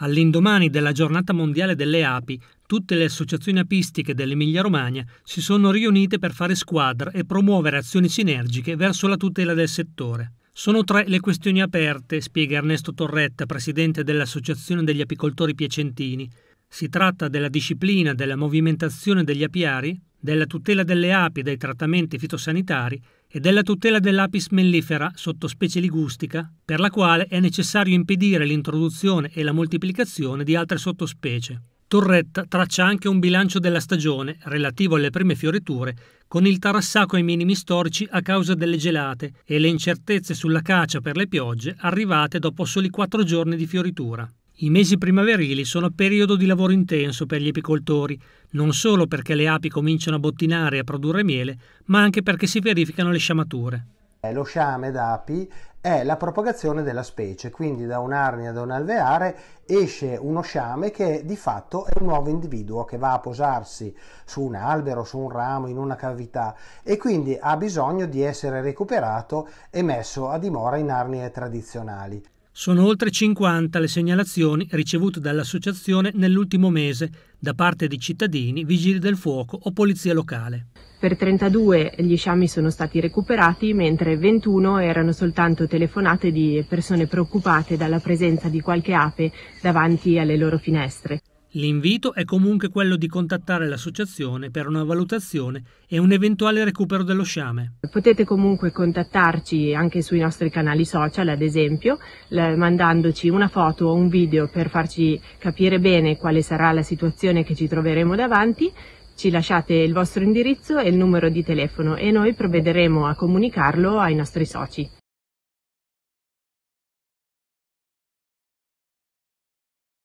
All'indomani della giornata mondiale delle api, tutte le associazioni apistiche dell'Emilia-Romagna si sono riunite per fare squadra e promuovere azioni sinergiche verso la tutela del settore. Sono tre le questioni aperte, spiega Ernesto Torretta, presidente dell'Associazione degli apicoltori piacentini. Si tratta della disciplina della movimentazione degli apiari, della tutela delle api dai trattamenti fitosanitari e della tutela dell'apis mellifera, sottospecie ligustica, per la quale è necessario impedire l'introduzione e la moltiplicazione di altre sottospecie. Torretta traccia anche un bilancio della stagione relativo alle prime fioriture, con il tarassaco ai minimi storici a causa delle gelate e le incertezze sulla caccia per le piogge arrivate dopo soli quattro giorni di fioritura. I mesi primaverili sono periodo di lavoro intenso per gli apicoltori, non solo perché le api cominciano a bottinare e a produrre miele, ma anche perché si verificano le sciamature. Eh, lo sciame d'api è la propagazione della specie, quindi da un'arnia, ad un alveare esce uno sciame che di fatto è un nuovo individuo che va a posarsi su un albero, su un ramo, in una cavità e quindi ha bisogno di essere recuperato e messo a dimora in arnie tradizionali. Sono oltre 50 le segnalazioni ricevute dall'associazione nell'ultimo mese da parte di cittadini, vigili del fuoco o polizia locale. Per 32 gli sciami sono stati recuperati, mentre 21 erano soltanto telefonate di persone preoccupate dalla presenza di qualche ape davanti alle loro finestre. L'invito è comunque quello di contattare l'associazione per una valutazione e un eventuale recupero dello sciame. Potete comunque contattarci anche sui nostri canali social, ad esempio, mandandoci una foto o un video per farci capire bene quale sarà la situazione che ci troveremo davanti. Ci lasciate il vostro indirizzo e il numero di telefono e noi provvederemo a comunicarlo ai nostri soci.